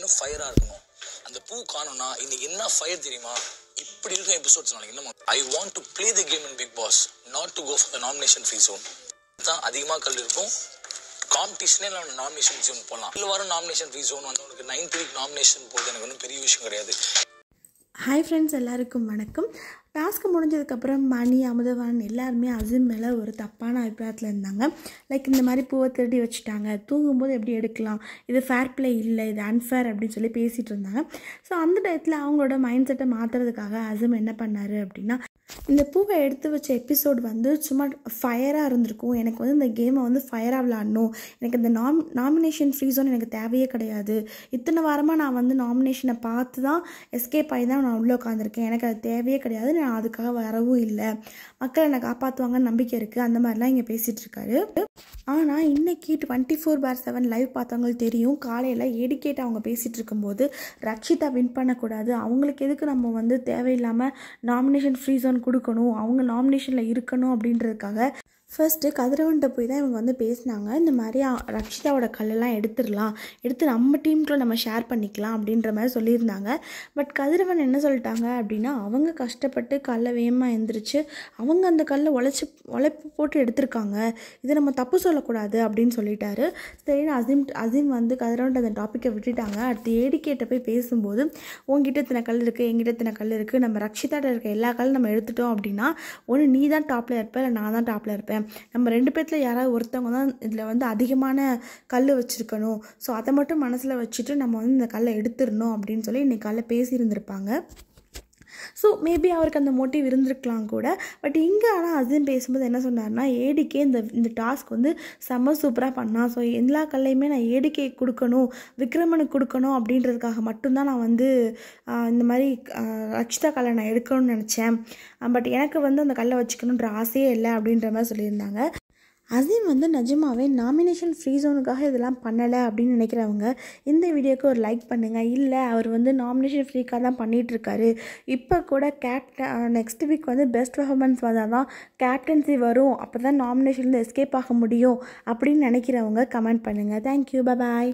இன்னும் ஃபயராக இருக்கணும் அந்த பூ காணும்னா இன்னைக்கு என்ன ஃபயர் தெரியுமா இப்படி இருக்கும் எபிசோட்ஸ் நாளைக்கு என்ன I want to play the game in Bigg Boss not to go for the nomination ஃபீஸ் ஜோன் தான் அதிகமாக கல் இருக்கும் காம்படிஷனே நான் நாமினேஷன் ஒன்று போகலாம் இல்லை வாரம் நாமினேஷன் ஃபீ வந்து உனக்கு நைன்த் வீக் நாமினேஷன் போகிறது எனக்கு ஒன்றும் பெரிய விஷயம் கிடையாது ஹாய் ஃப்ரெண்ட்ஸ் எல்லாருக்கும் வணக்கம் டாஸ்க்கு முடிஞ்சதுக்கப்புறம் மணி அமுதவான் எல்லாருமே அசிம் மேலே ஒரு தப்பான அபிப்பிராயத்தில் இருந்தாங்க லைக் இந்த மாதிரி பூவை திருடி வச்சுட்டாங்க தூங்கும்போது எப்படி எடுக்கலாம் இது ஃபேர் பிளே இல்லை இது அன்ஃபேர் அப்படின்னு சொல்லி பேசிகிட்டு இருந்தாங்க ஸோ அந்த டயத்தில் அவங்களோட மைண்ட் செட்டை மாற்றுறதுக்காக அசிம் என்ன பண்ணார் அப்படின்னா இந்த பூவை எடுத்து வச்ச எபிசோட் வந்து சும்மா ஃபயராக இருந்திருக்கும் எனக்கு வந்து இந்த கேமை வந்து ஃபயராக விளாடணும் எனக்கு இந்த நாம் நாமினேஷன் ஃப்ரீ ஜோன் எனக்கு தேவையே கிடையாது இத்தனை வாரமாக நான் வந்து நாமினேஷனை பார்த்து தான் எஸ்கேப் ஆகி தான் நான் உள்ளே உட்காந்துருக்கேன் எனக்கு அது தேவையே கிடையாது நான் அதுக்காக வரவும் இல்லை மக்கள் என்னை காப்பாற்றுவாங்கன்னு நம்பிக்கை இருக்குது அந்த மாதிரிலாம் இங்கே பேசிகிட்டு இருக்காரு ஆனால் இன்றைக்கி twenty four by seven live பார்த்தவங்களுக்கு தெரியும் காலையில் எடிக்கேட் அவங்க பேசிகிட்டு இருக்கும்போது ரக்ஷிதா வின் பண்ணக்கூடாது அவங்களுக்கு எதுக்கு நம்ம வந்து தேவையில்லாமல் நாமினேஷன் ஃப்ரீ ஜோன் கொடுக்கணும் அவங்க நாமினேஷனில் இருக்கணும் அப்படின்றதுக்காக ஃபஸ்ட்டு கதிரவன்கிட்ட போய் தான் இவங்க வந்து பேசினாங்க இந்த மாதிரி ரக்ஷிதாவோட கல்லெல்லாம் எடுத்துடலாம் எடுத்து நம்ம டீம்குள்ளே நம்ம ஷேர் பண்ணிக்கலாம் அப்படின்ற மாதிரி சொல்லியிருந்தாங்க பட் கதிரவன் என்ன சொல்லிட்டாங்க அப்படின்னா அவங்க கஷ்டப்பட்டு கல்லை வேகமாக எழுந்திரிச்சு அவங்க அந்த கல்லை உழைச்சி உழைப்பு போட்டு எடுத்திருக்காங்க இதை நம்ம தப்பு சொல்லக்கூடாது அப்படின்னு சொல்லிட்டாரு சரின்னு அசீம் அசீம் வந்து கதிரவன்ட்ட அந்த டாப்பிக்கை விட்டுட்டாங்க அடுத்து ஏடிக்கேட்ட போய் பேசும்போது உங்ககிட்ட இத்தனை கல் இருக்குது எங்கிட்ட இத்தனை கல் இருக்குது நம்ம ரக்ஷிதாட்ட இருக்க எல்லா கல்லும் நம்ம எடுத்துட்டோம் அப்படின்னா ஒன்று நீ தான் டாப்பில் இருப்பேன் இல்லை நான் தான் டாப்பில் இருப்பேன் நம்ம ரெண்டு பேர்த்தில் யாராவது ஒருத்தவங்க தான் இதில் வந்து அதிகமான கல் வச்சுருக்கணும் ஸோ அதை மட்டும் மனசில் வச்சுட்டு நம்ம வந்து இந்த கல்லை எடுத்துடணும் அப்படின்னு சொல்லி இன்றைக்கி காலைல பேசியிருந்திருப்பாங்க ஸோ மேபி அவருக்கு அந்த மோட்டிவ் இருந்திருக்கலாம் கூட பட் இங்கே ஆனால் அசீம் பேசும்போது என்ன சொன்னார்னா ஏடிக்கே இந்த இந்த டாஸ்க் வந்து செம்ம சூப்பராக பண்ணான் ஸோ எல்லா கல்லையுமே நான் ஏடிக்கே கொடுக்கணும் விக்ரமனுக்கு கொடுக்கணும் அப்படின்றதுக்காக மட்டும்தான் நான் வந்து இந்த மாதிரி ரக்ஷிதா கல்லை நான் எடுக்கணும்னு நினச்சேன் பட் எனக்கு வந்து அந்த கல்லை வச்சுக்கணுன்ற ஆசையே இல்லை அப்படின்ற மாதிரி சொல்லியிருந்தாங்க அசீம் வந்து நிஜமாவே நாமினேஷன் ஃப்ரீ ஜோனுக்காக இதெல்லாம் பண்ணலை அப்படின்னு நினைக்கிறவங்க இந்த வீடியோக்கு ஒரு லைக் பண்ணுங்கள் இல்லை அவர் வந்து நாமினேஷன் ஃப்ரீக்காக தான் பண்ணிகிட்ருக்காரு இப்போ கூட கேப்டன் நெக்ஸ்ட் வீக் வந்து பெஸ்ட் பர்ஃபார்மன்ஸ் வந்தால் தான் கேப்டன்சி வரும் அப்போ தான் நாமினேஷன்லேருந்து எஸ்கேப் ஆக முடியும் அப்படின்னு நினைக்கிறவங்க கமெண்ட் பண்ணுங்கள் தேங்க்யூ பாய்